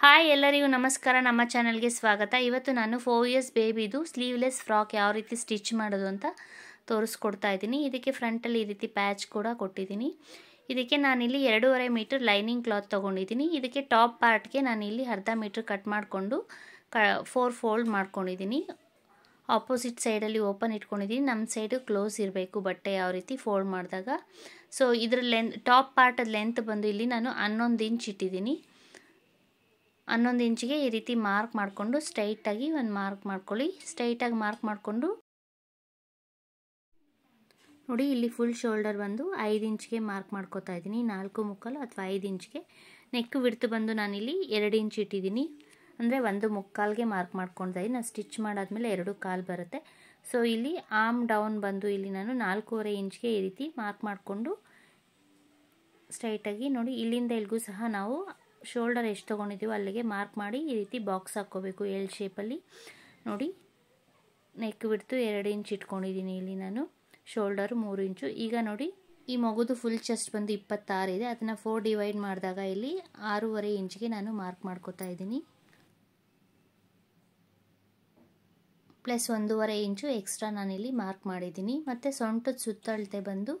hi ಎಲ್ಲರಿಗೂ ನಮಸ್ಕಾರ ನಮ್ಮ ಚಾನಲ್ಗೆ ಸ್ವಾಗತ ಇವತ್ತು ನಾನು ಫೋರ್ ಇಯರ್ಸ್ ಬೇಬಿದು ಸ್ಲೀವ್ಲೆಸ್ ಫ್ರಾಕ್ ಯಾವ ರೀತಿ ಸ್ಟಿಚ್ ಮಾಡೋದು ಅಂತ ತೋರಿಸ್ಕೊಡ್ತಾ ಇದ್ದೀನಿ ಇದಕ್ಕೆ ಫ್ರಂಟಲ್ಲಿ ಈ ರೀತಿ ಪ್ಯಾಚ್ ಕೂಡ ಕೊಟ್ಟಿದ್ದೀನಿ ಇದಕ್ಕೆ ನಾನಿಲ್ಲಿ ಎರಡೂವರೆ ಮೀಟರ್ ಲೈನಿಂಗ್ ಕ್ಲಾತ್ ತೊಗೊಂಡಿದ್ದೀನಿ ಇದಕ್ಕೆ ಟಾಪ್ ಪಾರ್ಟ್ಗೆ ನಾನಿಲ್ಲಿ ಅರ್ಧ ಮೀಟ್ರ್ ಕಟ್ ಮಾಡಿಕೊಂಡು ಕ ಫೋರ್ ಫೋಲ್ಡ್ ಮಾಡ್ಕೊಂಡಿದ್ದೀನಿ ಆಪೋಸಿಟ್ ಸೈಡಲ್ಲಿ ಓಪನ್ ಇಟ್ಕೊಂಡಿದ್ದೀನಿ ನಮ್ಮ ಸೈಡು ಕ್ಲೋಸ್ ಇರಬೇಕು ಬಟ್ಟೆ ಯಾವ ರೀತಿ ಫೋಲ್ಡ್ ಮಾಡಿದಾಗ ಸೊ ಇದ್ರ ಲೆಂತ್ ಟಾಪ್ ಪಾರ್ಟ್ ಲೆಂತ್ ಬಂದು ಇಲ್ಲಿ ನಾನು ಹನ್ನೊಂದು ಇಂಚ್ ಇಟ್ಟಿದ್ದೀನಿ ಹನ್ನೊಂದು ಇಂಚಿಗೆ ಈ ರೀತಿ ಮಾರ್ಕ್ ಮಾಡಿಕೊಂಡು ಸ್ಟ್ರೈಟಾಗಿ ಒಂದು ಮಾರ್ಕ್ ಮಾಡ್ಕೊಳ್ಳಿ ಸ್ಟ್ರೈಟಾಗಿ ಮಾರ್ಕ್ ಮಾಡಿಕೊಂಡು ನೋಡಿ ಇಲ್ಲಿ ಫುಲ್ ಶೋಲ್ಡರ್ ಬಂದು ಐದು ಇಂಚಿಗೆ ಮಾರ್ಕ್ ಮಾಡ್ಕೋತಾ ಇದ್ದೀನಿ ನಾಲ್ಕು ಮುಕ್ಕಾಲು ಅಥವಾ ಐದು ಇಂಚಿಗೆ ನೆಕ್ ಬಿಡ್ತು ಬಂದು ನಾನಿಲ್ಲಿ ಎರಡು ಇಂಚ್ ಇಟ್ಟಿದ್ದೀನಿ ಅಂದರೆ ಒಂದು ಮುಕ್ಕಾಲ್ಗೆ ಮಾರ್ಕ್ ಮಾಡ್ಕೊಳ್ತಾ ಇದ್ದೀನಿ ನಾನು ಸ್ಟಿಚ್ ಮಾಡಾದ್ಮೇಲೆ ಎರಡು ಕಾಲು ಬರುತ್ತೆ ಸೊ ಇಲ್ಲಿ ಆಮ್ ಡೌನ್ ಬಂದು ಇಲ್ಲಿ ನಾನು ನಾಲ್ಕೂವರೆ ಇಂಚ್ಗೆ ಈ ರೀತಿ ಮಾರ್ಕ್ ಮಾಡಿಕೊಂಡು ಸ್ಟ್ರೈಟಾಗಿ ನೋಡಿ ಇಲ್ಲಿಂದ ಇಲ್ಲಿಗೂ ಸಹ ನಾವು ಶೋಲ್ಡರ್ ಎಷ್ಟು ತೊಗೊಂಡಿದ್ದೀವೋ ಅಲ್ಲಿಗೆ ಮಾರ್ಕ್ ಮಾಡಿ ಈ ರೀತಿ ಬಾಕ್ಸ್ ಹಾಕ್ಕೋಬೇಕು ಎಲ್ ಶೇಪಲ್ಲಿ ನೋಡಿ ನೆಕ್ ಬಿಡ್ತು ಎರಡು ಇಂಚ್ ಇಟ್ಕೊಂಡಿದ್ದೀನಿ ಇಲ್ಲಿ ನಾನು ಶೋಲ್ಡರ್ ಮೂರು ಇಂಚು ಈಗ ನೋಡಿ ಈ ಮಗುದು ಫುಲ್ ಚೆಸ್ಟ್ ಬಂದು ಇಪ್ಪತ್ತಾರು ಇದೆ ಅದನ್ನು ಫೋರ್ ಡಿವೈಡ್ ಮಾಡಿದಾಗ ಇಲ್ಲಿ ಆರೂವರೆ ಇಂಚಿಗೆ ನಾನು ಮಾರ್ಕ್ ಮಾಡ್ಕೋತಾ ಇದ್ದೀನಿ ಪ್ಲಸ್ ಒಂದೂವರೆ ಇಂಚು ಎಕ್ಸ್ಟ್ರಾ ನಾನಿಲ್ಲಿ ಮಾರ್ಕ್ ಮಾಡಿದ್ದೀನಿ ಮತ್ತು ಸೊಂಟದ ಸುತ್ತಳತೆ ಬಂದು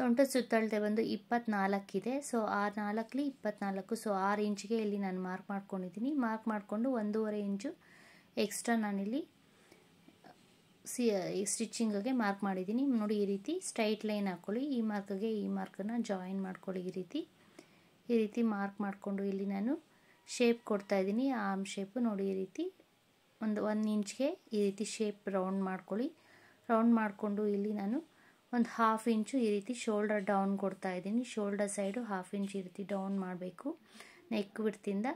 ಸೊಂಟ ಸುತ್ತಳತೆ ಬಂದು ಇಪ್ಪತ್ನಾಲ್ಕಿದೆ ಸೊ ಆರು ನಾಲ್ಕಲಿ ಇಪ್ಪತ್ನಾಲ್ಕು ಸೊ ಆರು ಇಂಚಿಗೆ ಇಲ್ಲಿ ನಾನು ಮಾರ್ಕ್ ಮಾಡ್ಕೊಂಡಿದ್ದೀನಿ ಮಾರ್ಕ್ ಮಾಡಿಕೊಂಡು ಒಂದೂವರೆ ಇಂಚು ಎಕ್ಸ್ಟ್ರಾ ನಾನಿಲ್ಲಿ ಸಿ ಸ್ಟಿಚ್ಚಿಂಗಿಗೆ ಮಾರ್ಕ್ ಮಾಡಿದ್ದೀನಿ ನೋಡಿ ಈ ರೀತಿ ಸ್ಟ್ರೈಟ್ ಲೈನ್ ಹಾಕ್ಕೊಳ್ಳಿ ಈ ಮಾರ್ಕ್ಗೆ ಈ ಮಾರ್ಕನ್ನು ಜಾಯಿನ್ ಮಾಡ್ಕೊಳ್ಳಿ ಈ ರೀತಿ ಈ ರೀತಿ ಮಾರ್ಕ್ ಮಾಡಿಕೊಂಡು ಇಲ್ಲಿ ನಾನು ಶೇಪ್ ಕೊಡ್ತಾ ಇದ್ದೀನಿ ಆರ್ಮ್ ಶೇಪು ನೋಡಿ ಈ ರೀತಿ ಒಂದು ಒಂದು ಇಂಚ್ಗೆ ಈ ರೀತಿ ಶೇಪ್ ರೌಂಡ್ ಮಾಡ್ಕೊಳ್ಳಿ ರೌಂಡ್ ಮಾಡಿಕೊಂಡು ಇಲ್ಲಿ ನಾನು ಒಂದು ಹಾಫ್ ಇಂಚು ಈ ರೀತಿ ಶೋಲ್ಡರ್ ಡೌನ್ ಕೊಡ್ತಾ ಇದ್ದೀನಿ ಶೋಲ್ಡರ್ ಸೈಡು ಹಾಫ್ ಇಂಚ್ ಈ ರೀತಿ ಡೌನ್ ಮಾಡಬೇಕು ನೆಕ್ ಬಿಡ್ತಿಂದ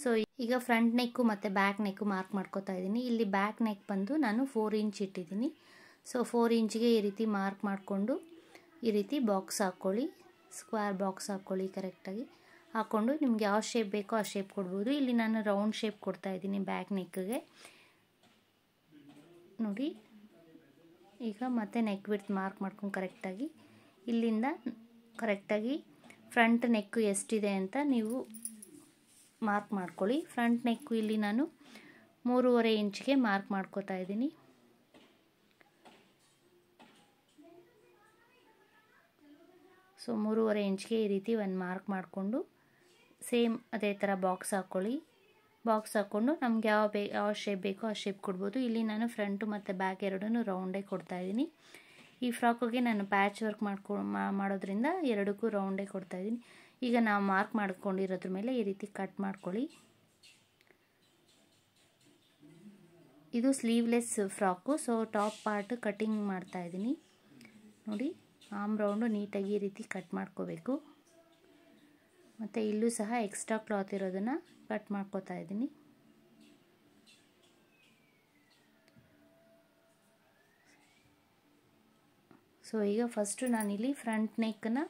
ಸೊ ಈಗ ಫ್ರಂಟ್ ನೆಕ್ಕು ಮತ್ತು ಬ್ಯಾಕ್ ನೆಕ್ಕು ಮಾರ್ಕ್ ಮಾಡ್ಕೋತಾ ಇದ್ದೀನಿ ಇಲ್ಲಿ ಬ್ಯಾಕ್ ನೆಕ್ ಬಂದು ನಾನು ಫೋರ್ ಇಂಚ್ ಇಟ್ಟಿದ್ದೀನಿ ಸೊ ಫೋರ್ ಇಂಚ್ಗೆ ಈ ರೀತಿ ಮಾರ್ಕ್ ಮಾಡಿಕೊಂಡು ಈ ರೀತಿ ಬಾಕ್ಸ್ ಹಾಕ್ಕೊಳ್ಳಿ ಸ್ಕ್ವೇರ್ ಬಾಕ್ಸ್ ಹಾಕ್ಕೊಳ್ಳಿ ಕರೆಕ್ಟಾಗಿ ಹಾಕ್ಕೊಂಡು ನಿಮ್ಗೆ ಯಾವ ಶೇಪ್ ಬೇಕೋ ಆ ಶೇಪ್ ಕೊಡ್ಬೋದು ಇಲ್ಲಿ ನಾನು ರೌಂಡ್ ಶೇಪ್ ಕೊಡ್ತಾ ಇದ್ದೀನಿ ಬ್ಯಾಕ್ ನೆಕ್ಗೆ ನೋಡಿ ಈಗ ಮತ್ತೆ ನೆಕ್ ಬಿಡ್ತು ಮಾರ್ಕ್ ಮಾಡ್ಕೊಂಡು ಕರೆಕ್ಟಾಗಿ ಇಲ್ಲಿಂದ ಕರೆಕ್ಟಾಗಿ ಫ್ರಂಟ್ ನೆಕ್ಕು ಎಷ್ಟಿದೆ ಅಂತ ನೀವು ಮಾರ್ಕ್ ಮಾಡ್ಕೊಳ್ಳಿ ಫ್ರಂಟ್ ನೆಕ್ಕು ಇಲ್ಲಿ ನಾನು ಮೂರುವರೆ ಇಂಚ್ಗೆ ಮಾರ್ಕ್ ಮಾಡ್ಕೋತಾ ಇದ್ದೀನಿ ಸೊ ಮೂರುವರೆ ಇಂಚ್ಗೆ ಈ ರೀತಿ ಒಂದು ಮಾರ್ಕ್ ಮಾಡಿಕೊಂಡು ಸೇಮ್ ಅದೇ ಥರ ಬಾಕ್ಸ್ ಹಾಕ್ಕೊಳ್ಳಿ ಬಾಕ್ಸ್ ಹಾಕ್ಕೊಂಡು ನಮ್ಗೆ ಯಾವ ಬೇ ಯಾವ ಶೇಪ್ ಬೇಕೋ ಆ ಶೇಪ್ ಕೊಡ್ಬೋದು ಇಲ್ಲಿ ನಾನು ಫ್ರಂಟು ಮತ್ತು ಬ್ಯಾಕ್ ಎರಡೂ ರೌಂಡೇ ಇದ್ದೀನಿ ಈ ಫ್ರಾಕಿಗೆ ನಾನು ಪ್ಯಾಚ್ ವರ್ಕ್ ಮಾಡ್ಕೊ ಮಾಡೋದ್ರಿಂದ ಎರಡಕ್ಕೂ ರೌಂಡೇ ಕೊಡ್ತಾ ಇದ್ದೀನಿ ಈಗ ನಾವು ಮಾರ್ಕ್ ಮಾಡ್ಕೊಂಡಿರೋದ್ರ ಮೇಲೆ ಈ ರೀತಿ ಕಟ್ ಮಾಡ್ಕೊಳ್ಳಿ ಇದು sleeveless frock so top part cutting ಮಾಡ್ತಾಯಿದ್ದೀನಿ ನೋಡಿ ಆಮ್ ರೌಂಡು ನೀಟಾಗಿ ಈ ರೀತಿ ಕಟ್ ಮಾಡ್ಕೋಬೇಕು ಮತ್ತು ಇಲ್ಲೂ ಸಹ ಎಕ್ಸ್ಟ್ರಾ ಕ್ಲಾತ್ ಇರೋದನ್ನು ಕಟ್ ಮಾಡ್ಕೋತಾ ಇದ್ದೀನಿ ಸೊ ಈಗ ಫಸ್ಟು ನಾನಿಲ್ಲಿ ಫ್ರಂಟ್ ನೆಕ್ಕನ್ನ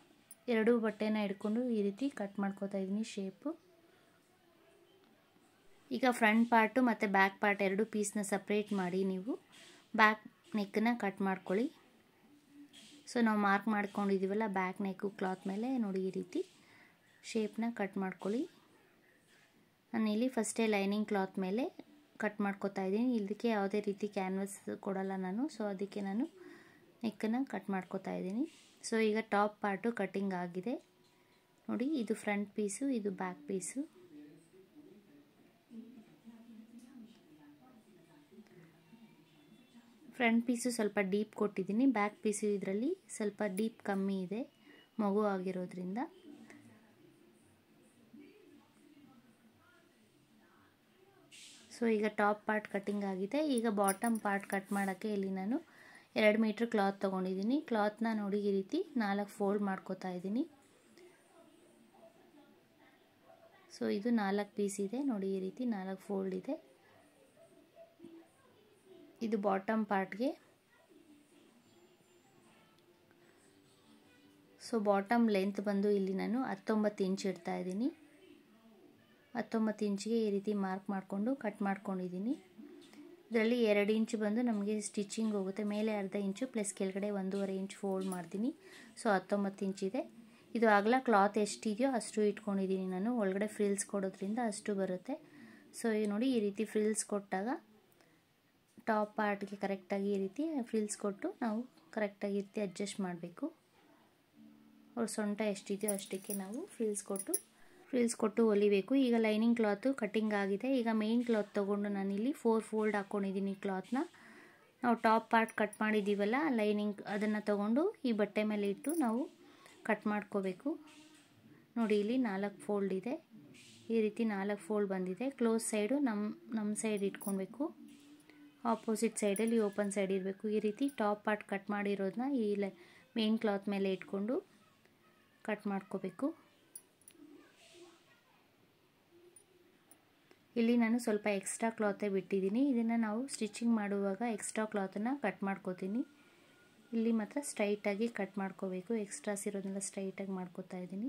ಎರಡೂ ಬಟ್ಟೆನ ಹಿಡ್ಕೊಂಡು ಈ ರೀತಿ ಕಟ್ ಮಾಡ್ಕೋತಾ ಇದ್ದೀನಿ ಶೇಪು ಈಗ ಫ್ರಂಟ್ ಪಾರ್ಟು ಮತ್ತು ಬ್ಯಾಕ್ ಪಾರ್ಟ್ ಎರಡು ಪೀಸ್ನ ಸಪ್ರೇಟ್ ಮಾಡಿ ನೀವು ಬ್ಯಾಕ್ ನೆಕ್ಕನ್ನ ಕಟ್ ಮಾಡ್ಕೊಳ್ಳಿ ಸೊ ನಾವು ಮಾರ್ಕ್ ಮಾಡ್ಕೊಂಡಿದ್ದೀವಲ್ಲ ಬ್ಯಾಕ್ ನೆಕ್ಕು ಕ್ಲಾತ್ ಮೇಲೆ ನೋಡಿ ಈ ರೀತಿ ಶೇಪ್ನ ಕಟ್ ಮಾಡ್ಕೊಳ್ಳಿ ನಾನು ಇಲ್ಲಿ ಫಸ್ಟೇ ಲೈನಿಂಗ್ ಕ್ಲಾತ್ ಮೇಲೆ ಕಟ್ ಮಾಡ್ಕೊತಾ ಇದ್ದೀನಿ ಇದಕ್ಕೆ ಯಾವುದೇ ರೀತಿ ಕ್ಯಾನ್ವಸ್ ಕೊಡಲ್ಲ ನಾನು ಸೊ ಅದಕ್ಕೆ ನಾನು ನೆಕ್ಕನ್ನು ಕಟ್ ಮಾಡ್ಕೊತಾ ಇದ್ದೀನಿ ಸೊ ಈಗ ಟಾಪ್ ಪಾರ್ಟು ಕಟಿಂಗ್ ಆಗಿದೆ ನೋಡಿ ಇದು ಫ್ರಂಟ್ ಪೀಸು ಇದು ಬ್ಯಾಕ್ ಪೀಸು ಫ್ರಂಟ್ ಪೀಸು ಸ್ವಲ್ಪ ಡೀಪ್ ಕೊಟ್ಟಿದ್ದೀನಿ ಬ್ಯಾಕ್ ಪೀಸು ಇದರಲ್ಲಿ ಸ್ವಲ್ಪ ಡೀಪ್ ಕಮ್ಮಿ ಇದೆ ಮಗು ಆಗಿರೋದ್ರಿಂದ ಸೊ ಈಗ ಟಾಪ್ ಪಾರ್ಟ್ ಕಟ್ಟಿಂಗ್ ಆಗಿದೆ ಈಗ ಬಾಟಮ್ ಪಾರ್ಟ್ ಕಟ್ ಮಾಡೋಕ್ಕೆ ಇಲ್ಲಿ ನಾನು ಎರಡು ಮೀಟ್ರ್ ಕ್ಲಾತ್ ತೊಗೊಂಡಿದ್ದೀನಿ ಕ್ಲಾತ್ನ ನೋಡಿ ಈ ರೀತಿ ನಾಲ್ಕು ಫೋಲ್ಡ್ ಮಾಡ್ಕೋತಾ ಇದ್ದೀನಿ ಸೊ ಇದು ನಾಲ್ಕು ಪೀಸ್ ಇದೆ ನೋಡಿ ಈ ರೀತಿ ನಾಲ್ಕು ಫೋಲ್ಡ್ ಇದೆ ಇದು ಬಾಟಮ್ ಪಾರ್ಟ್ಗೆ ಸೊ ಬಾಟಮ್ ಲೆಂತ್ ಬಂದು ಇಲ್ಲಿ ನಾನು ಹತ್ತೊಂಬತ್ತು ಇಂಚ್ ಇಡ್ತಾ ಇದ್ದೀನಿ ಹತ್ತೊಂಬತ್ತು ಇಂಚಿಗೆ ಈ ರೀತಿ ಮಾರ್ಕ್ ಮಾಡಿಕೊಂಡು ಕಟ್ ಮಾಡ್ಕೊಂಡಿದ್ದೀನಿ ಇದರಲ್ಲಿ ಎರಡು ಇಂಚು ಬಂದು ನಮಗೆ ಸ್ಟಿಚಿಂಗ್ ಹೋಗುತ್ತೆ ಮೇಲೆ ಅರ್ಧ ಇಂಚು ಪ್ಲಸ್ ಕೆಳಗಡೆ ಒಂದೂವರೆ ಇಂಚ್ ಫೋಲ್ಡ್ ಮಾಡ್ತೀನಿ ಸೊ ಹತ್ತೊಂಬತ್ತು ಇಂಚಿದೆ ಇದು ಆಗಲ ಕ್ಲಾತ್ ಎಷ್ಟಿದೆಯೋ ಅಷ್ಟು ಇಟ್ಕೊಂಡಿದ್ದೀನಿ ನಾನು ಒಳಗಡೆ ಫ್ರಿಲ್ಸ್ ಕೊಡೋದ್ರಿಂದ ಅಷ್ಟು ಬರುತ್ತೆ ಸೊ ಈಗ ನೋಡಿ ಈ ರೀತಿ ಫ್ರಿಲ್ಸ್ ಕೊಟ್ಟಾಗ ಟಾಪ್ ಪಾರ್ಟ್ಗೆ ಕರೆಕ್ಟಾಗಿ ಈ ರೀತಿ ಫ್ರಿಲ್ಸ್ ಕೊಟ್ಟು ನಾವು ಕರೆಕ್ಟಾಗಿ ಈ ರೀತಿ ಅಡ್ಜಸ್ಟ್ ಮಾಡಬೇಕು ಅವ್ರ ಸೊಂಟ ಎಷ್ಟಿದೆಯೋ ಅಷ್ಟಕ್ಕೆ ನಾವು ಫ್ರಿಲ್ಸ್ ಕೊಟ್ಟು ಫ್ರಿಲ್ಸ್ ಕೊಟ್ಟು ಹೊಲಿಬೇಕು ಈಗ ಲೈನಿಂಗ್ ಕ್ಲಾತು ಕಟ್ಟಿಂಗ್ ಆಗಿದೆ ಈಗ ಮೇಯ್ನ್ ಕ್ಲಾತ್ ತೊಗೊಂಡು ನಾನಿಲ್ಲಿ ಫೋರ್ ಫೋಲ್ಡ್ ಹಾಕ್ಕೊಂಡಿದ್ದೀನಿ ಕ್ಲಾತ್ನ ನಾವು ಟಾಪ್ ಪಾರ್ಟ್ ಕಟ್ ಮಾಡಿದ್ದೀವಲ್ಲ ಲೈನಿಂಗ್ ಅದನ್ನು ತೊಗೊಂಡು ಈ ಬಟ್ಟೆ ಮೇಲೆ ಇಟ್ಟು ನಾವು ಕಟ್ ಮಾಡ್ಕೋಬೇಕು ನೋಡಿ ಇಲ್ಲಿ ನಾಲ್ಕು ಫೋಲ್ಡ್ ಇದೆ ಈ ರೀತಿ ನಾಲ್ಕು ಫೋಲ್ಡ್ ಬಂದಿದೆ ಕ್ಲೋಸ್ ಸೈಡು ನಮ್ಮ ನಮ್ಮ ಸೈಡ್ ಇಟ್ಕೊಳ್ಬೇಕು ಆಪೋಸಿಟ್ ಸೈಡಲ್ಲಿ ಓಪನ್ ಸೈಡ್ ಇರಬೇಕು ಈ ರೀತಿ ಟಾಪ್ ಪಾರ್ಟ್ ಕಟ್ ಮಾಡಿರೋದನ್ನ ಈ ಮೇನ್ ಕ್ಲಾತ್ ಮೇಲೆ ಇಟ್ಕೊಂಡು ಕಟ್ ಮಾಡ್ಕೋಬೇಕು ಇಲ್ಲಿ ನಾನು ಸ್ವಲ್ಪ ಎಕ್ಸ್ಟ್ರಾ ಕ್ಲಾತೆ ಬಿಟ್ಟಿದ್ದೀನಿ ಇದನ್ನು ನಾವು ಸ್ಟಿಚಿಂಗ್ ಮಾಡುವಾಗ ಎಕ್ಸ್ಟ್ರಾ ಕ್ಲಾತನ್ನು ಕಟ್ ಮಾಡ್ಕೋತೀನಿ ಇಲ್ಲಿ ಮಾತ್ರ ಸ್ಟ್ರೈಟಾಗಿ ಕಟ್ ಮಾಡ್ಕೋಬೇಕು ಎಕ್ಸ್ಟ್ರಾಸ್ ಇರೋದನ್ನೆಲ್ಲ ಸ್ಟ್ರೈಟಾಗಿ ಮಾಡ್ಕೋತಾ ಇದ್ದೀನಿ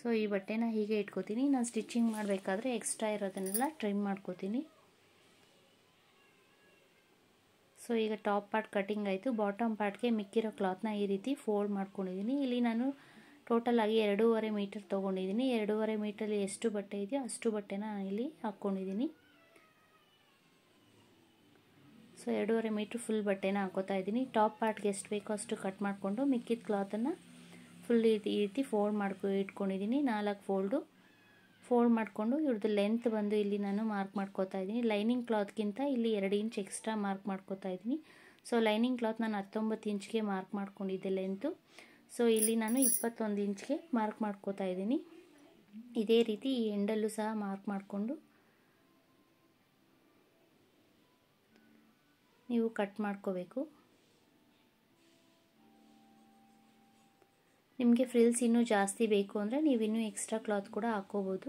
ಸೊ ಈ ಬಟ್ಟೆನ ಹೀಗೆ ಇಟ್ಕೋತೀನಿ ನಾನು ಸ್ಟಿಚಿಂಗ್ ಮಾಡಬೇಕಾದ್ರೆ ಎಕ್ಸ್ಟ್ರಾ ಇರೋದನ್ನೆಲ್ಲ ಟ್ರಿಮ್ ಮಾಡ್ಕೋತೀನಿ ಸೊ ಈಗ ಟಾಪ್ ಪಾರ್ಟ್ ಕಟಿಂಗ್ ಆಯಿತು ಬಾಟಮ್ ಪಾರ್ಟ್ಗೆ ಮಿಕ್ಕಿರೋ ಕ್ಲಾತ್ನ ಈ ರೀತಿ ಫೋಲ್ಡ್ ಮಾಡ್ಕೊಂಡಿದ್ದೀನಿ ಇಲ್ಲಿ ನಾನು ಟೋಟಲ್ ಆಗಿ ಎರಡೂವರೆ ಮೀಟರ್ ತೊಗೊಂಡಿದ್ದೀನಿ ಎರಡೂವರೆ ಮೀಟ್ರಲ್ಲಿ ಎಷ್ಟು ಬಟ್ಟೆ ಇದೆಯೋ ಅಷ್ಟು ಬಟ್ಟೆನ ಇಲ್ಲಿ ಹಾಕ್ಕೊಂಡಿದ್ದೀನಿ ಸೊ ಎರಡೂವರೆ ಮೀಟ್ರ್ ಫುಲ್ ಬಟ್ಟೆನ ಹಾಕೋತಾ ಇದ್ದೀನಿ ಟಾಪ್ ಪಾರ್ಟ್ಗೆ ಎಷ್ಟು ಬೇಕೋ ಅಷ್ಟು ಕಟ್ ಮಾಡಿಕೊಂಡು ಮಿಕ್ಕಿದ ಕ್ಲಾತನ್ನು ಫುಲ್ ಈ ರೀತಿ ಫೋಲ್ಡ್ ಮಾಡ್ಕೊ ಇಟ್ಕೊಂಡಿದ್ದೀನಿ ನಾಲ್ಕು ಫೋಲ್ಡು ಫೋಲ್ಡ್ ಮಾಡಿಕೊಂಡು ಇವ್ರದ್ದು ಲೆಂತ್ ಬಂದು ಇಲ್ಲಿ ನಾನು ಮಾರ್ಕ್ ಮಾಡ್ಕೋತಾ ಇದ್ದೀನಿ ಲೈನಿಂಗ್ ಕ್ಲಾತ್ಗಿಂತ ಇಲ್ಲಿ ಎರಡು ಇಂಚ್ ಎಕ್ಸ್ಟ್ರಾ ಮಾರ್ಕ್ ಮಾಡ್ಕೋತಾ ಇದ್ದೀನಿ ಸೊ ಲೈನಿಂಗ್ ಕ್ಲಾತ್ ನಾನು ಹತ್ತೊಂಬತ್ತು ಇಂಚ್ಗೆ ಮಾರ್ಕ್ ಮಾಡ್ಕೊಂಡಿದ್ದೆ ಲೆಂತು ಸೊ ಇಲ್ಲಿ ನಾನು ಇಪ್ಪತ್ತೊಂದು ಇಂಚ್ಗೆ ಮಾರ್ಕ್ ಮಾಡ್ಕೋತಾ ಇದ್ದೀನಿ ಇದೇ ರೀತಿ ಈ ಎಂಡಲ್ಲೂ ಸಹ ಮಾರ್ಕ್ ಮಾಡಿಕೊಂಡು ನೀವು ಕಟ್ ಮಾಡ್ಕೋಬೇಕು ನಿಮಗೆ ಫ್ರಿಲ್ಸ್ ಇನ್ನೂ ಜಾಸ್ತಿ ಬೇಕು ಅಂದರೆ ನೀವು ಇನ್ನೂ ಎಕ್ಸ್ಟ್ರಾ ಕ್ಲಾತ್ ಕೂಡ ಹಾಕೋಬೋದು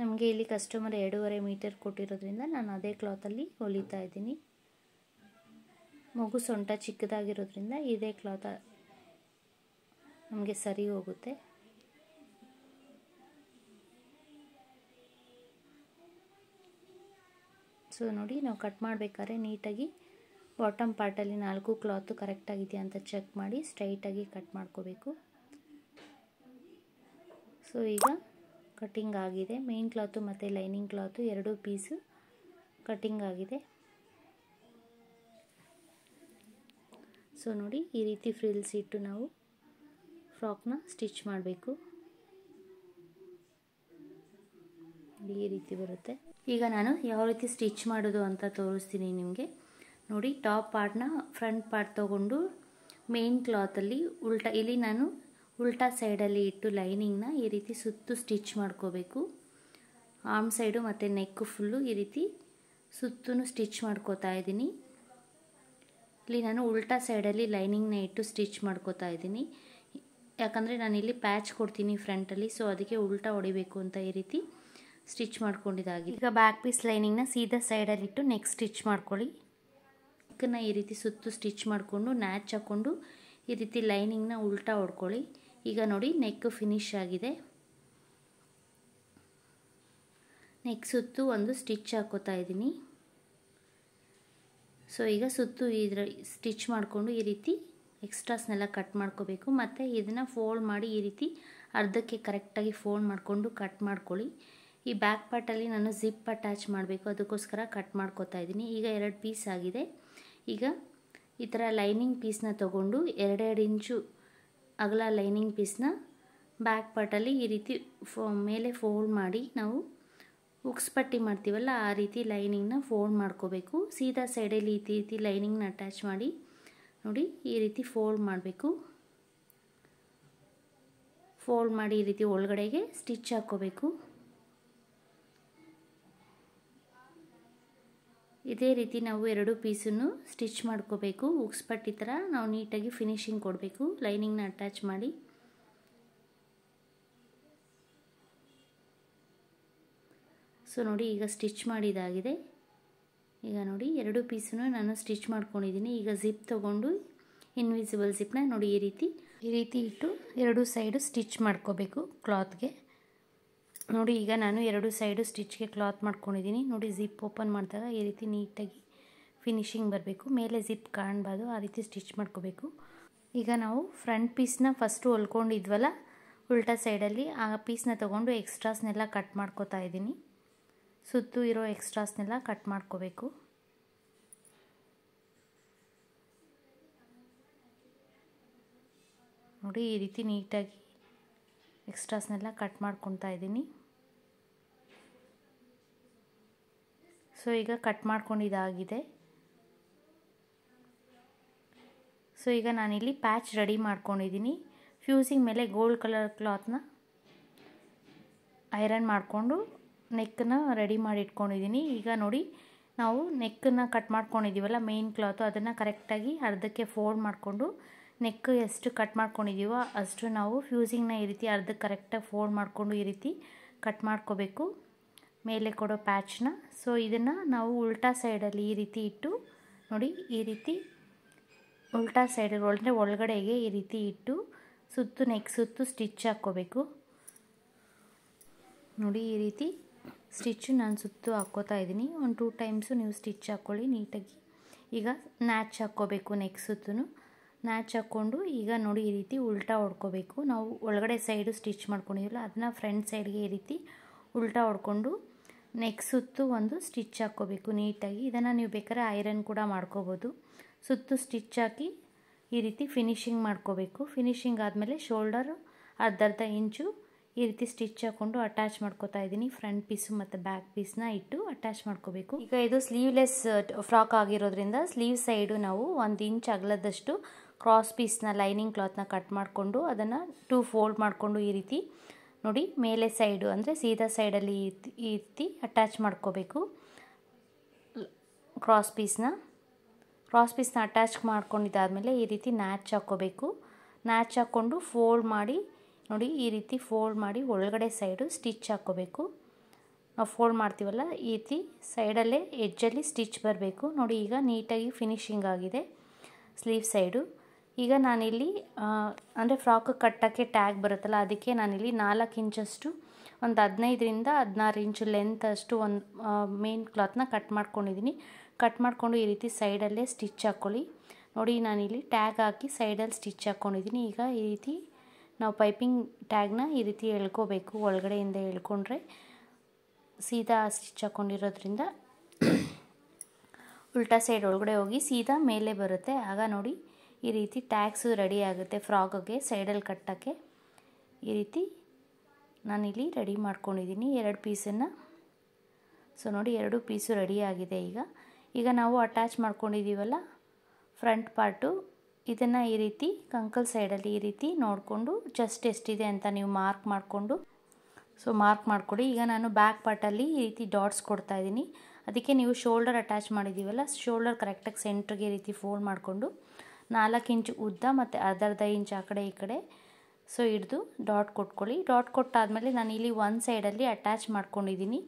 ನಮಗೆ ಇಲ್ಲಿ ಕಸ್ಟಮರ್ ಎರಡೂವರೆ ಮೀಟರ್ ಕೊಟ್ಟಿರೋದ್ರಿಂದ ನಾನು ಅದೇ ಕ್ಲಾತಲ್ಲಿ ಹೊಲಿತಾ ಇದ್ದೀನಿ ಮಗು ಸೊಂಟ ಚಿಕ್ಕದಾಗಿರೋದ್ರಿಂದ ಇದೇ ಕ್ಲಾತ ನಮಗೆ ಸರಿ ಹೋಗುತ್ತೆ ಸೊ ನೋಡಿ ನಾವು ಕಟ್ ಮಾಡಬೇಕಾದ್ರೆ ನೀಟಾಗಿ ಬಾಟಮ್ ಪಾರ್ಟಲ್ಲಿ ನಾಲ್ಕು ಕ್ಲಾತು ಕರೆಕ್ಟಾಗಿದೆಯಾ ಅಂತ ಚೆಕ್ ಮಾಡಿ ಸ್ಟ್ರೈಟಾಗಿ ಕಟ್ ಮಾಡ್ಕೋಬೇಕು ಸೊ ಈಗ ಕಟ್ಟಿಂಗ್ ಆಗಿದೆ ಮೇನ್ ಕ್ಲಾತು ಮತ್ತು ಲೈನಿಂಗ್ ಕ್ಲಾತು ಎರಡೂ ಪೀಸು ಕಟ್ಟಿಂಗ್ ಆಗಿದೆ ಸೊ ನೋಡಿ ಈ ರೀತಿ ಫ್ರಿಲ್ಸ್ ಇಟ್ಟು ನಾವು ಫ್ರಾಕ್ನ ಸ್ಟಿಚ್ ಮಾಡಬೇಕು ಈ ರೀತಿ ಬರುತ್ತೆ ಈಗ ನಾನು ಯಾವ ರೀತಿ ಸ್ಟಿಚ್ ಮಾಡೋದು ಅಂತ ತೋರಿಸ್ತೀನಿ ನಿಮಗೆ ನೋಡಿ ಟಾಪ್ ಪಾರ್ಟ್ನ ಫ್ರಂಟ್ ಪಾರ್ಟ್ ತೊಗೊಂಡು ಮೇನ್ ಕ್ಲಾತಲ್ಲಿ ಉಲ್ಟಾ ಇಲ್ಲಿ ನಾನು ಉಲ್ಟಾ ಸೈಡಲ್ಲಿ ಇಟ್ಟು ಲೈನಿಂಗ್ನ ಈ ರೀತಿ ಸುತ್ತು ಸ್ಟಿಚ್ ಮಾಡ್ಕೋಬೇಕು ಆರ್ಮ್ ಸೈಡು ಮತ್ತು ನೆಕ್ ಫುಲ್ಲು ಈ ರೀತಿ ಸುತ್ತೂ ಸ್ಟಿಚ್ ಮಾಡ್ಕೋತಾ ಇದ್ದೀನಿ ಇಲ್ಲಿ ನಾನು ಉಲ್ಟಾ ಸೈಡಲ್ಲಿ ಲೈನಿಂಗ್ನ ಇಟ್ಟು ಸ್ಟಿಚ್ ಮಾಡ್ಕೋತಾ ಇದ್ದೀನಿ ಯಾಕಂದರೆ ನಾನಿಲ್ಲಿ ಪ್ಯಾಚ್ ಕೊಡ್ತೀನಿ ಫ್ರಂಟಲ್ಲಿ ಸೊ ಅದಕ್ಕೆ ಉಲ್ಟಾ ಹೊಡಿಬೇಕು ಅಂತ ಈ ರೀತಿ ಸ್ಟಿಚ್ ಮಾಡ್ಕೊಂಡಿದ್ದಾಗಿದೆ ಈಗ ಬ್ಯಾಕ್ ಪೀಸ್ ಲೈನಿಂಗ್ನ ಸೀದಾ ಸೈಡಲ್ಲಿಟ್ಟು ನೆಕ್ಸ್ಟ್ ಸ್ಟಿಚ್ ಮಾಡ್ಕೊಳ್ಳಿ ಚಿಕ್ಕನ್ನ ಈ ರೀತಿ ಸುತ್ತು ಸ್ಟಿಚ್ ಮಾಡಿಕೊಂಡು ನ್ಯಾಚ್ ಹಾಕ್ಕೊಂಡು ಈ ರೀತಿ ಲೈನಿಂಗ್ನ ಉಲ್ಟಾ ಹೊಡ್ಕೊಳ್ಳಿ ಈಗ ನೋಡಿ ನೆಕ್ ಫಿನಿಶ್ ಆಗಿದೆ ನೆಕ್ ಸುತ್ತು ಒಂದು ಸ್ಟಿಚ್ ಹಾಕೋತಾ ಇದ್ದೀನಿ ಸೊ ಈಗ ಸುತ್ತು ಇದರ ಸ್ಟಿಚ್ ಮಾಡಿಕೊಂಡು ಈ ರೀತಿ ಎಕ್ಸ್ಟ್ರಾಸ್ನೆಲ್ಲ ಕಟ್ ಮಾಡ್ಕೋಬೇಕು ಮತ್ತು ಇದನ್ನು ಫೋಲ್ಡ್ ಮಾಡಿ ಈ ರೀತಿ ಅರ್ಧಕ್ಕೆ ಕರೆಕ್ಟಾಗಿ ಫೋಲ್ಡ್ ಮಾಡಿಕೊಂಡು ಕಟ್ ಮಾಡ್ಕೊಳ್ಳಿ ಈ ಬ್ಯಾಕ್ ಪಾರ್ಟಲ್ಲಿ ನಾನು ಜಿಪ್ ಅಟ್ಯಾಚ್ ಮಾಡಬೇಕು ಅದಕ್ಕೋಸ್ಕರ ಕಟ್ ಮಾಡ್ಕೋತಾ ಇದ್ದೀನಿ ಈಗ ಎರಡು ಪೀಸ್ ಆಗಿದೆ ಈಗ ಈ ಥರ ಲೈನಿಂಗ್ ಪೀಸ್ನ ತೊಗೊಂಡು ಎರಡೆರಡು ಇಂಚು ಅಗಲ ಲೈನಿಂಗ್ ಪೀಸ್ನ ಬ್ಯಾಕ್ ಪಾರ್ಟಲ್ಲಿ ಈ ರೀತಿ ಫೋ ಮೇಲೆ ಫೋಲ್ಡ್ ಮಾಡಿ ನಾವು ಉಕ್ಸ್ ಪಟ್ಟಿ ಮಾಡ್ತೀವಲ್ಲ ಆ ರೀತಿ ಲೈನಿಂಗ್ನ ಫೋಲ್ಡ್ ಮಾಡ್ಕೋಬೇಕು ಸೀದಾ ಸೈಡಲ್ಲಿ ಈ ರೀತಿ ಲೈನಿಂಗ್ನ ಅಟ್ಯಾಚ್ ಮಾಡಿ ನೋಡಿ ಈ ರೀತಿ ಫೋಲ್ಡ್ ಮಾಡಬೇಕು ಫೋಲ್ಡ್ ಮಾಡಿ ಈ ರೀತಿ ಒಳಗಡೆಗೆ ಸ್ಟಿಚ್ ಹಾಕ್ಕೋಬೇಕು ಇದೇ ರೀತಿ ನಾವು ಎರಡು ಪೀಸನ್ನು ಸ್ಟಿಚ್ ಮಾಡ್ಕೋಬೇಕು ಉಕ್ಸ್ ಪಟ್ಟಿ ಥರ ನಾವು ನೀಟಾಗಿ ಫಿನಿಶಿಂಗ್ ಕೊಡಬೇಕು ಲೈನಿಂಗ್ನ ಅಟ್ಯಾಚ್ ಮಾಡಿ ಸೊ ನೋಡಿ ಈಗ ಸ್ಟಿಚ್ ಮಾಡಿದಾಗಿದೆ ಈಗ ನೋಡಿ ಎರಡು ಪೀಸನ್ನು ನಾನು ಸ್ಟಿಚ್ ಮಾಡ್ಕೊಂಡಿದ್ದೀನಿ ಈಗ ಜಿಪ್ ತೊಗೊಂಡು ಇನ್ವಿಸಿಬಲ್ ಜಿಪ್ನ ನೋಡಿ ಈ ರೀತಿ ಈ ರೀತಿ ಇಟ್ಟು ಎರಡು ಸೈಡು ಸ್ಟಿಚ್ ಮಾಡ್ಕೋಬೇಕು ಕ್ಲಾತ್ಗೆ ನೋಡಿ ಈಗ ನಾನು ಎರಡು ಸೈಡು ಸ್ಟಿಚ್ಗೆ ಕ್ಲಾತ್ ಮಾಡ್ಕೊಂಡಿದ್ದೀನಿ ನೋಡಿ ಜಿಪ್ ಓಪನ್ ಮಾಡಿದಾಗ ಈ ರೀತಿ ನೀಟಾಗಿ ಫಿನಿಶಿಂಗ್ ಬರಬೇಕು ಮೇಲೆ ಜಿಪ್ ಕಾಣಬಾರ್ದು ಆ ರೀತಿ ಸ್ಟಿಚ್ ಮಾಡ್ಕೋಬೇಕು ಈಗ ನಾವು ಫ್ರಂಟ್ ಪೀಸ್ನ ಫಸ್ಟು ಹೊಲ್ಕೊಂಡಿದ್ವಲ್ಲ ಉಲ್ಟಾ ಸೈಡಲ್ಲಿ ಆ ಪೀಸ್ನ ತೊಗೊಂಡು ಎಕ್ಸ್ಟ್ರಾಸ್ನೆಲ್ಲ ಕಟ್ ಮಾಡ್ಕೋತಾ ಇದ್ದೀನಿ ಸುತ್ತು ಇರೋ ಎಕ್ಸ್ಟ್ರಾಸ್ನೆಲ್ಲ ಕಟ್ ಮಾಡ್ಕೋಬೇಕು ನೋಡಿ ಈ ರೀತಿ ನೀಟಾಗಿ ಎಕ್ಸ್ಟ್ರಾಸ್ನೆಲ್ಲ ಕಟ್ ಮಾಡ್ಕೊತಾ ಇದ್ದೀನಿ ಸೊ ಈಗ ಕಟ್ ಮಾಡ್ಕೊಂಡಿದ್ದಾಗಿದೆ ಸೊ ಈಗ ನಾನಿಲ್ಲಿ ಪ್ಯಾಚ್ ರೆಡಿ ಮಾಡ್ಕೊಂಡಿದ್ದೀನಿ ಫ್ಯೂಸಿಂಗ್ ಮೇಲೆ ಗೋಲ್ಡ್ ಕಲರ್ ಕ್ಲಾತ್ನ ಐರನ್ ಮಾಡಿಕೊಂಡು ನೆಕ್ಕನ್ನು ರೆಡಿ ಮಾಡಿ ಇಟ್ಕೊಂಡಿದ್ದೀನಿ ಈಗ ನೋಡಿ ನಾವು ನೆಕ್ಕನ್ನು ಕಟ್ ಮಾಡ್ಕೊಂಡಿದ್ದೀವಲ್ಲ ಮೇಯ್ನ್ ಕ್ಲಾತು ಅದನ್ನು ಕರೆಕ್ಟಾಗಿ ಅರ್ಧಕ್ಕೆ ಫೋಲ್ಡ್ ಮಾಡಿಕೊಂಡು ನೆಕ್ ಎಷ್ಟು ಕಟ್ ಮಾಡ್ಕೊಂಡಿದ್ದೀವೋ ಅಷ್ಟು ನಾವು ಫ್ಯೂಸಿಂಗ್ನ ಈ ರೀತಿ ಅರ್ಧಕ್ಕೆ ಕರೆಕ್ಟಾಗಿ ಫೋಲ್ಡ್ ಮಾಡಿಕೊಂಡು ಈ ರೀತಿ ಕಟ್ ಮಾಡ್ಕೋಬೇಕು ಮೇಲೆ ಕೊಡೋ ಪ್ಯಾಚ್ನ ಸೊ ಇದನ್ನು ನಾವು ಉಲ್ಟಾ ಸೈಡಲ್ಲಿ ಈ ರೀತಿ ಇಟ್ಟು ನೋಡಿ ಈ ರೀತಿ ಉಲ್ಟಾ ಸೈಡಲ್ಲಿ ಒಳಗಡೆ ಒಳಗಡೆಗೆ ಈ ರೀತಿ ಇಟ್ಟು ಸುತ್ತು ನೆಕ್ ಸುತ್ತು ಸ್ಟಿಚ್ ಹಾಕ್ಕೋಬೇಕು ನೋಡಿ ಈ ರೀತಿ ಸ್ಟಿಚ್ಚು ನಾನು ಸುತ್ತು ಹಾಕೋತಾ ಇದ್ದೀನಿ ಒಂದು ಟೂ ಟೈಮ್ಸು ನೀವು ಸ್ಟಿಚ್ ಹಾಕ್ಕೊಳ್ಳಿ ನೀಟಾಗಿ ಈಗ ನ್ಯಾಚ್ ಹಾಕ್ಕೋಬೇಕು ನೆಕ್ ಸುತ್ತೂ ನ್ಯಾಚ್ ಹಾಕ್ಕೊಂಡು ಈಗ ನೋಡಿ ಈ ರೀತಿ ಉಲ್ಟಾ ಹೊಡ್ಕೋಬೇಕು ನಾವು ಒಳಗಡೆ ಸೈಡು ಸ್ಟಿಚ್ ಮಾಡ್ಕೊಂಡಿದ್ವಲ್ಲ ಅದನ್ನ ಫ್ರಂಟ್ ಸೈಡ್ಗೆ ಈ ರೀತಿ ಉಲ್ಟಾ ಹೊಡ್ಕೊಂಡು ನೆಕ್ ಸುತ್ತು ಒಂದು ಸ್ಟಿಚ್ ಹಾಕ್ಕೋಬೇಕು ನೀಟಾಗಿ ಇದನ್ನು ನೀವು ಬೇಕಾದ್ರೆ ಐರನ್ ಕೂಡ ಮಾಡ್ಕೋಬೋದು ಸುತ್ತು ಸ್ಟಿಚ್ ಹಾಕಿ ಈ ರೀತಿ ಫಿನಿಶಿಂಗ್ ಮಾಡ್ಕೋಬೇಕು ಫಿನಿಶಿಂಗ್ ಆದಮೇಲೆ ಶೋಲ್ಡರ್ ಅರ್ಧ ಅರ್ಧ ಇಂಚು ಈ ರೀತಿ ಸ್ಟಿಚ್ ಹಾಕೊಂಡು ಅಟ್ಯಾಚ್ ಮಾಡ್ಕೋತಾ ಇದ್ದೀನಿ ಫ್ರಂಟ್ ಪೀಸು ಮತ್ತು ಬ್ಯಾಕ್ ಪೀಸ್ನ ಇಟ್ಟು ಅಟ್ಯಾಚ್ ಮಾಡ್ಕೋಬೇಕು ಈಗ ಇದು ಸ್ಲೀವ್ಲೆಸ್ ಫ್ರಾಕ್ ಆಗಿರೋದ್ರಿಂದ ಸ್ಲೀವ್ ಸೈಡು ನಾವು ಒಂದು ಇಂಚ್ ಅಗಲದಷ್ಟು ಕ್ರಾಸ್ ಪೀಸ್ನ ಲೈನಿಂಗ್ ಕ್ಲಾತ್ನ ಕಟ್ ಮಾಡಿಕೊಂಡು ಅದನ್ನು ಟೂ ಫೋಲ್ಡ್ ಮಾಡಿಕೊಂಡು ಈ ರೀತಿ ನೋಡಿ ಮೇಲೆ ಸೈಡು ಅಂದರೆ ಸೀದಾ ಸೈಡಲ್ಲಿ ಈ ರೀತಿ ಅಟ್ಯಾಚ್ ಮಾಡ್ಕೋಬೇಕು ಕ್ರಾಸ್ ಪೀಸ್ನ ಕ್ರಾಸ್ ಪೀಸ್ನ ಅಟ್ಯಾಚ್ ಮಾಡ್ಕೊಂಡಿದ್ದಾದಮೇಲೆ ಈ ರೀತಿ ನ್ಯಾಚ್ ಹಾಕ್ಕೋಬೇಕು ನ್ಯಾಚ್ ಹಾಕ್ಕೊಂಡು ಫೋಲ್ಡ್ ಮಾಡಿ ನೋಡಿ ಈ ರೀತಿ ಫೋಲ್ಡ್ ಮಾಡಿ ಒಳಗಡೆ ಸೈಡು ಸ್ಟಿಚ್ ಹಾಕ್ಕೋಬೇಕು ನಾವು ಫೋಲ್ಡ್ ಮಾಡ್ತೀವಲ್ಲ ಈ ರೀತಿ ಸೈಡಲ್ಲೇ ಹೆಜ್ಜಲ್ಲಿ ಸ್ಟಿಚ್ ಬರಬೇಕು ನೋಡಿ ಈಗ ನೀಟಾಗಿ ಫಿನಿಶಿಂಗ್ ಆಗಿದೆ ಸ್ಲೀವ್ ಸೈಡು ಈಗ ನಾನಿಲ್ಲಿ ಅಂದರೆ ಫ್ರಾಕ್ ಕಟ್ಟೋಕ್ಕೆ ಟ್ಯಾಗ್ ಬರುತ್ತಲ್ಲ ಅದಕ್ಕೆ ನಾನಿಲ್ಲಿ ನಾಲ್ಕು ಇಂಚಷ್ಟು ಒಂದು ಹದಿನೈದರಿಂದ ಹದಿನಾರು ಇಂಚು ಲೆಂತ್ ಅಷ್ಟು ಒಂದು ಮೇನ್ ಕ್ಲಾತ್ನ ಕಟ್ ಮಾಡ್ಕೊಂಡಿದ್ದೀನಿ ಕಟ್ ಮಾಡಿಕೊಂಡು ಈ ರೀತಿ ಸೈಡಲ್ಲೇ ಸ್ಟಿಚ್ ಹಾಕ್ಕೊಳ್ಳಿ ನೋಡಿ ನಾನಿಲ್ಲಿ ಟ್ಯಾಗ್ ಹಾಕಿ ಸೈಡಲ್ಲಿ ಸ್ಟಿಚ್ ಹಾಕ್ಕೊಂಡಿದ್ದೀನಿ ಈಗ ಈ ರೀತಿ ನಾವು ಪೈಪಿಂಗ್ ಟ್ಯಾಗ್ನ ಈ ರೀತಿ ಎಳ್ಕೋಬೇಕು ಒಳಗಡೆಯಿಂದ ಎಳ್ಕೊಂಡ್ರೆ ಸೀದಾ ಸ್ಟಿಚ್ ಹಾಕ್ಕೊಂಡಿರೋದ್ರಿಂದ ಉಲ್ಟಾ ಸೈಡ್ ಒಳಗಡೆ ಹೋಗಿ ಸೀದಾ ಮೇಲೆ ಬರುತ್ತೆ ಆಗ ನೋಡಿ ಈ ರೀತಿ ಟ್ಯಾಗ್ಸು ರೆಡಿ ಆಗುತ್ತೆ ಫ್ರಾಕ್ಗೆ ಸೈಡಲ್ಲಿ ಕಟ್ಟೋಕ್ಕೆ ಈ ರೀತಿ ನಾನಿಲ್ಲಿ ರೆಡಿ ಮಾಡ್ಕೊಂಡಿದ್ದೀನಿ ಎರಡು ಪೀಸನ್ನು ಸೊ ನೋಡಿ ಎರಡು ಪೀಸು ರೆಡಿ ಆಗಿದೆ ಈಗ ಈಗ ನಾವು ಅಟ್ಯಾಚ್ ಮಾಡ್ಕೊಂಡಿದ್ದೀವಲ್ಲ ಫ್ರಂಟ್ ಪಾರ್ಟು ಇದನ್ನು ಈ ರೀತಿ ಕಂಕಲ್ ಸೈಡಲ್ಲಿ ಈ ರೀತಿ ನೋಡಿಕೊಂಡು ಜಸ್ಟ್ ಎಷ್ಟಿದೆ ಅಂತ ನೀವು ಮಾರ್ಕ್ ಮಾಡಿಕೊಂಡು ಸೊ ಮಾರ್ಕ್ ಮಾಡಿಕೊಡಿ ಈಗ ನಾನು ಬ್ಯಾಕ್ ಪಾರ್ಟಲ್ಲಿ ಈ ರೀತಿ ಡಾಟ್ಸ್ ಕೊಡ್ತಾ ಇದ್ದೀನಿ ಅದಕ್ಕೆ ನೀವು ಶೋಲ್ಡರ್ ಅಟ್ಯಾಚ್ ಮಾಡಿದ್ದೀವಲ್ಲ ಶೋಲ್ಡರ್ ಕರೆಕ್ಟಾಗಿ ಸೆಂಟ್ರಿಗೆ ಈ ರೀತಿ ಫೋಲ್ಡ್ ಮಾಡಿಕೊಂಡು ನಾಲ್ಕು ಇಂಚು ಉದ್ದ ಮತ್ತು ಅರ್ಧ ಅರ್ಧ ಇಂಚ್ ಆ ಕಡೆ ಈ ಕಡೆ ಸೊ ಹಿಡ್ದು ಡಾಟ್ ಕೊಟ್ಕೊಳ್ಳಿ ಡಾಟ್ ಕೊಟ್ಟಾದಮೇಲೆ ನಾನು ಇಲ್ಲಿ ಒಂದು ಸೈಡಲ್ಲಿ ಅಟ್ಯಾಚ್ ಮಾಡ್ಕೊಂಡಿದ್ದೀನಿ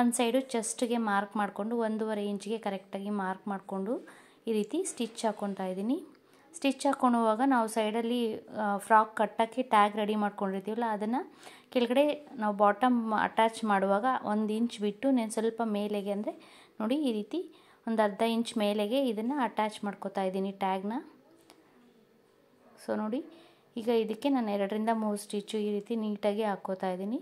ಒಂದು ಸೈಡು ಚೆಸ್ಟ್ಗೆ ಮಾರ್ಕ್ ಮಾಡಿಕೊಂಡು ಒಂದೂವರೆ ಇಂಚಿಗೆ ಕರೆಕ್ಟಾಗಿ ಮಾರ್ಕ್ ಮಾಡಿಕೊಂಡು ಈ ರೀತಿ ಸ್ಟಿಚ್ ಹಾಕ್ಕೊತಾ ಇದ್ದೀನಿ ಸ್ಟಿಚ್ ಹಾಕ್ಕೊಳ್ಳುವಾಗ ನಾವು ಸೈಡಲ್ಲಿ ಫ್ರಾಕ್ ಕಟ್ಟೋಕ್ಕೆ ಟ್ಯಾಗ್ ರೆಡಿ ಮಾಡ್ಕೊಂಡಿರ್ತೀವಲ್ಲ ಅದನ್ನು ಕೆಳಗಡೆ ನಾವು ಬಾಟಮ್ ಅಟ್ಯಾಚ್ ಮಾಡುವಾಗ ಒಂದು ಇಂಚ್ ಬಿಟ್ಟು ನಾನು ಸ್ವಲ್ಪ ಮೇಲೆಗೆ ಅಂದರೆ ನೋಡಿ ಈ ರೀತಿ ಒಂದು ಅರ್ಧ ಇಂಚ್ ಮೇಲೆಗೆ ಇದನ್ನು ಅಟ್ಯಾಚ್ ಮಾಡ್ಕೋತಾ ಇದ್ದೀನಿ ಟ್ಯಾಗ್ನ ಸೊ ನೋಡಿ ಈಗ ಇದಕ್ಕೆ ನಾನು ಎರಡರಿಂದ ಮೂರು ಸ್ಟಿಚ್ಚು ಈ ರೀತಿ ನೀಟಾಗಿ ಹಾಕ್ಕೋತಾ ಇದ್ದೀನಿ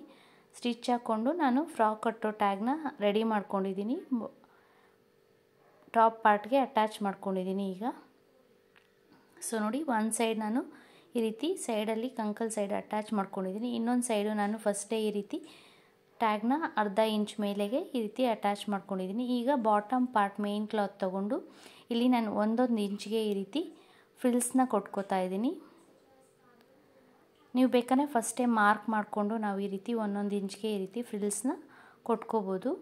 ಸ್ಟಿಚ್ ಹಾಕ್ಕೊಂಡು ನಾನು ಫ್ರಾಕ್ ಕಟ್ಟೋ ಟ್ಯಾಗ್ನ ರೆಡಿ ಮಾಡ್ಕೊಂಡಿದ್ದೀನಿ ಟಾಪ್ ಪಾರ್ಟ್ಗೆ ಅಟ್ಯಾಚ್ ಮಾಡ್ಕೊಂಡಿದ್ದೀನಿ ಈಗ ಸೊ ನೋಡಿ ಒಂದು ಸೈಡ್ ನಾನು ಈ ರೀತಿ ಸೈಡಲ್ಲಿ ಕಂಕಲ್ ಸೈಡ್ ಅಟ್ಯಾಚ್ ಮಾಡ್ಕೊಂಡಿದ್ದೀನಿ ಇನ್ನೊಂದು ಸೈಡು ನಾನು ಫಸ್ಟೇ ಈ ರೀತಿ ಟ್ಯಾಗ್ನ ಅರ್ಧ ಇಂಚ್ ಮೇಲೆಗೆ ಈ ರೀತಿ ಅಟ್ಯಾಚ್ ಮಾಡ್ಕೊಂಡಿದ್ದೀನಿ ಈಗ ಬಾಟಮ್ ಪಾರ್ಟ್ ಮೇನ್ ಕ್ಲಾತ್ ತೊಗೊಂಡು ಇಲ್ಲಿ ನಾನು ಒಂದೊಂದು ಇಂಚ್ಗೆ ಈ ರೀತಿ ಫ್ರಿಲ್ಸ್ನ ಕೊಟ್ಕೋತಾ ಇದ್ದೀನಿ ನೀವು ಬೇಕಾದ್ರೆ ಫಸ್ಟೇ ಮಾರ್ಕ್ ಮಾಡಿಕೊಂಡು ನಾವು ಈ ರೀತಿ ಒಂದೊಂದು ಇಂಚ್ಗೆ ಈ ರೀತಿ ಫ್ರಿಲ್ಸ್ನ ಕೊಟ್ಕೋಬೋದು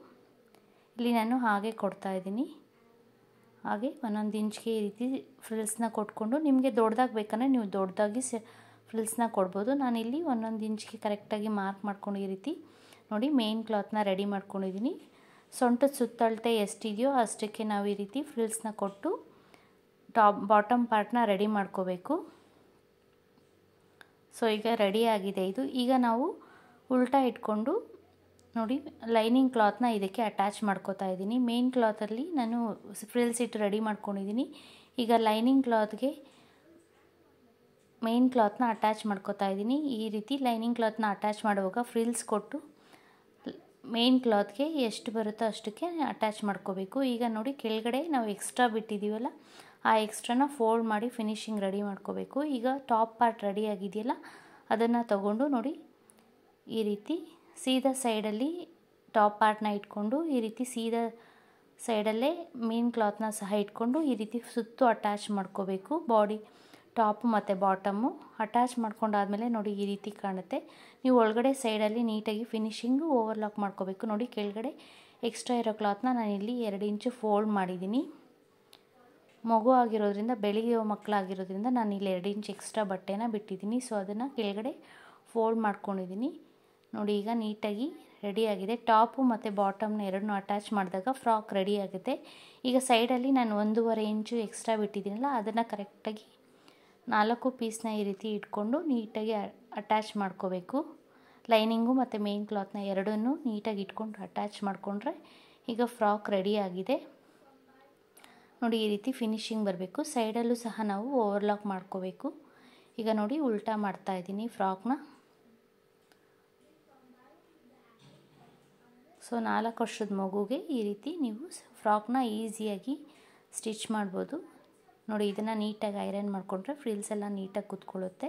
ಇಲ್ಲಿ ನಾನು ಹಾಗೆ ಕೊಡ್ತಾ ಇದ್ದೀನಿ ಹಾಗೆ ಒಂದೊಂದು ಇಂಚ್ಗೆ ಈ ರೀತಿ ಫ್ರಿಲ್ಸ್ನ ಕೊಟ್ಕೊಂಡು ನಿಮಗೆ ದೊಡ್ಡದಾಗಿ ಬೇಕಂದರೆ ನೀವು ದೊಡ್ಡದಾಗಿ ಸ ಫ್ರಿಲ್ಸ್ನ ಕೊಡ್ಬೋದು ನಾನಿಲ್ಲಿ ಒಂದೊಂದು ಇಂಚ್ಗೆ ಕರೆಕ್ಟಾಗಿ ಮಾರ್ಕ್ ಮಾಡ್ಕೊಂಡು ಈ ರೀತಿ ನೋಡಿ ಮೇಯ್ನ್ ಕ್ಲಾತ್ನ ರೆಡಿ ಮಾಡ್ಕೊಂಡಿದ್ದೀನಿ ಸೊಂಟದ ಸುತ್ತಳತೆ ಎಷ್ಟಿದೆಯೋ ಅಷ್ಟಕ್ಕೆ ನಾವು ಈ ರೀತಿ ಫ್ರಿಲ್ಸ್ನ ಕೊಟ್ಟು ಟಾಪ್ ಬಾಟಮ್ ಪಾರ್ಟ್ನ ರೆಡಿ ಮಾಡ್ಕೋಬೇಕು ಸೊ ಈಗ ರೆಡಿ ಆಗಿದೆ ಇದು ಈಗ ನಾವು ಉಲ್ಟಾ ಇಟ್ಕೊಂಡು ನೋಡಿ ಲೈನಿಂಗ್ ಕ್ಲಾತ್ನ ಇದಕ್ಕೆ ಅಟ್ಯಾಚ್ ಮಾಡ್ಕೋತಾ ಇದ್ದೀನಿ ಮೇನ್ ಕ್ಲಾತಲ್ಲಿ ನಾನು ಫ್ರಿಲ್ಸ್ ಇಟ್ಟು ರೆಡಿ ಮಾಡ್ಕೊಂಡಿದ್ದೀನಿ ಈಗ ಲೈನಿಂಗ್ ಕ್ಲಾತ್ಗೆ ಮೇನ್ ಕ್ಲಾತ್ನ ಅಟ್ಯಾಚ್ ಮಾಡ್ಕೋತಾ ಇದ್ದೀನಿ ಈ ರೀತಿ ಲೈನಿಂಗ್ ಕ್ಲಾತ್ನ ಅಟ್ಯಾಚ್ ಮಾಡುವಾಗ ಫ್ರಿಲ್ಸ್ ಕೊಟ್ಟು ಮೇನ್ ಕ್ಲಾತ್ಗೆ ಎಷ್ಟು ಬರುತ್ತೋ ಅಷ್ಟಕ್ಕೆ ಅಟ್ಯಾಚ್ ಮಾಡ್ಕೋಬೇಕು ಈಗ ನೋಡಿ ಕೆಳಗಡೆ ನಾವು ಎಕ್ಸ್ಟ್ರಾ ಬಿಟ್ಟಿದ್ದೀವಲ್ಲ ಆ ಎಕ್ಸ್ಟ್ರಾನ ಫೋಲ್ಡ್ ಮಾಡಿ ಫಿನಿಶಿಂಗ್ ರೆಡಿ ಮಾಡ್ಕೋಬೇಕು ಈಗ ಟಾಪ್ ಪಾರ್ಟ್ ರೆಡಿ ಆಗಿದೆಯಲ್ಲ ಅದನ್ನು ತಗೊಂಡು ನೋಡಿ ಈ ರೀತಿ ಸೀದಾ ಸೈಡಲ್ಲಿ ಟಾಪ್ ಪಾರ್ಟ್ನ ಇಟ್ಕೊಂಡು ಈ ರೀತಿ ಸೀದಾ ಸೈಡಲ್ಲೇ ಮೀನ್ ಕ್ಲಾತ್ನ ಸಹ ಇಟ್ಕೊಂಡು ಈ ರೀತಿ ಸುತ್ತು ಅಟ್ಯಾಚ್ ಮಾಡ್ಕೋಬೇಕು ಬಾಡಿ ಟಾಪ್ ಮತ್ತು ಬಾಟಮ್ಮು ಅಟ್ಯಾಚ್ ಮಾಡ್ಕೊಂಡಾದಮೇಲೆ ನೋಡಿ ಈ ರೀತಿ ಕಾಣುತ್ತೆ ನೀವು ಒಳಗಡೆ ಸೈಡಲ್ಲಿ ನೀಟಾಗಿ ಫಿನಿಶಿಂಗು ಓವರ್ಲಾಕ್ ಮಾಡ್ಕೋಬೇಕು ನೋಡಿ ಕೆಳಗಡೆ ಎಕ್ಸ್ಟ್ರಾ ಇರೋ ಕ್ಲಾತ್ನ ನಾನಿಲ್ಲಿ ಎರಡು ಇಂಚು ಫೋಲ್ಡ್ ಮಾಡಿದ್ದೀನಿ ಮಗು ಆಗಿರೋದ್ರಿಂದ ಬೆಳಿಗ್ಗೆ ಮಕ್ಕಳಾಗಿರೋದ್ರಿಂದ ನಾನು ಇಲ್ಲಿ ಎರಡು ಇಂಚ್ ಎಕ್ಸ್ಟ್ರಾ ಬಟ್ಟೆನ ಬಿಟ್ಟಿದ್ದೀನಿ ಸೊ ಅದನ್ನು ಕೆಳಗಡೆ ಫೋಲ್ಡ್ ಮಾಡ್ಕೊಂಡಿದ್ದೀನಿ ನೋಡಿ ಈಗ ನೀಟಾಗಿ ರೆಡಿಯಾಗಿದೆ ಟಾಪು ಮತ್ತು ಬಾಟಮ್ನ ಎರಡನ್ನೂ ಅಟ್ಯಾಚ್ ಮಾಡಿದಾಗ ಫ್ರಾಕ್ ರೆಡಿಯಾಗುತ್ತೆ ಈಗ ಸೈಡಲ್ಲಿ ನಾನು ಒಂದೂವರೆ ಇಂಚು ಎಕ್ಸ್ಟ್ರಾ ಬಿಟ್ಟಿದ್ದೀನಲ್ಲ ಅದನ್ನು ಕರೆಕ್ಟಾಗಿ ನಾಲ್ಕು ಪೀಸ್ನ ಈ ರೀತಿ ಇಟ್ಕೊಂಡು ನೀಟಾಗಿ ಅಟ್ಯಾಚ್ ಮಾಡ್ಕೋಬೇಕು ಲೈನಿಂಗು ಮತ್ತು ಮೇನ್ ಕ್ಲಾತ್ನ ಎರಡನ್ನೂ ನೀಟಾಗಿ ಇಟ್ಕೊಂಡು ಅಟ್ಯಾಚ್ ಮಾಡಿಕೊಂಡ್ರೆ ಈಗ ಫ್ರಾಕ್ ರೆಡಿಯಾಗಿದೆ ನೋಡಿ ಈ ರೀತಿ ಫಿನಿಶಿಂಗ್ ಬರಬೇಕು ಸೈಡಲ್ಲೂ ಸಹ ನಾವು ಓವರ್ಲಾಕ್ ಮಾಡ್ಕೋಬೇಕು ಈಗ ನೋಡಿ ಉಲ್ಟಾ ಮಾಡ್ತಾ ಇದ್ದೀನಿ ಫ್ರಾಕ್ನ ಸೊ ನಾಲ್ಕು ವರ್ಷದ ಮಗುಗೆ ಈ ರೀತಿ ನೀವು ಫ್ರಾಕ್ನ ಈಸಿಯಾಗಿ ಸ್ಟಿಚ್ ಮಾಡ್ಬೋದು ನೋಡಿ ಇದನ್ನು ನೀಟಾಗಿ ಐರನ್ ಮಾಡಿಕೊಂಡ್ರೆ ಫ್ರಿಲ್ಸ್ ಎಲ್ಲ ನೀಟಾಗಿ ಕೂತ್ಕೊಳ್ಳುತ್ತೆ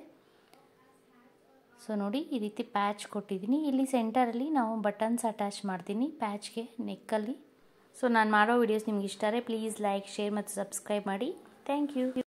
ಸೊ ನೋಡಿ ಈ ರೀತಿ ಪ್ಯಾಚ್ ಕೊಟ್ಟಿದ್ದೀನಿ ಇಲ್ಲಿ ಸೆಂಟರಲ್ಲಿ ನಾವು ಬಟನ್ಸ್ ಅಟ್ಯಾಚ್ ಮಾಡ್ತೀನಿ ಪ್ಯಾಚ್ಗೆ ನೆಕ್ಕಲ್ಲಿ ಸೊ ನಾನು ಮಾಡೋ ವೀಡಿಯೋಸ್ ನಿಮ್ಗೆ ಇಷ್ಟ ಪ್ಲೀಸ್ ಲೈಕ್ ಶೇರ್ ಮತ್ತು ಸಬ್ಸ್ಕ್ರೈಬ್ ಮಾಡಿ ಥ್ಯಾಂಕ್ ಯು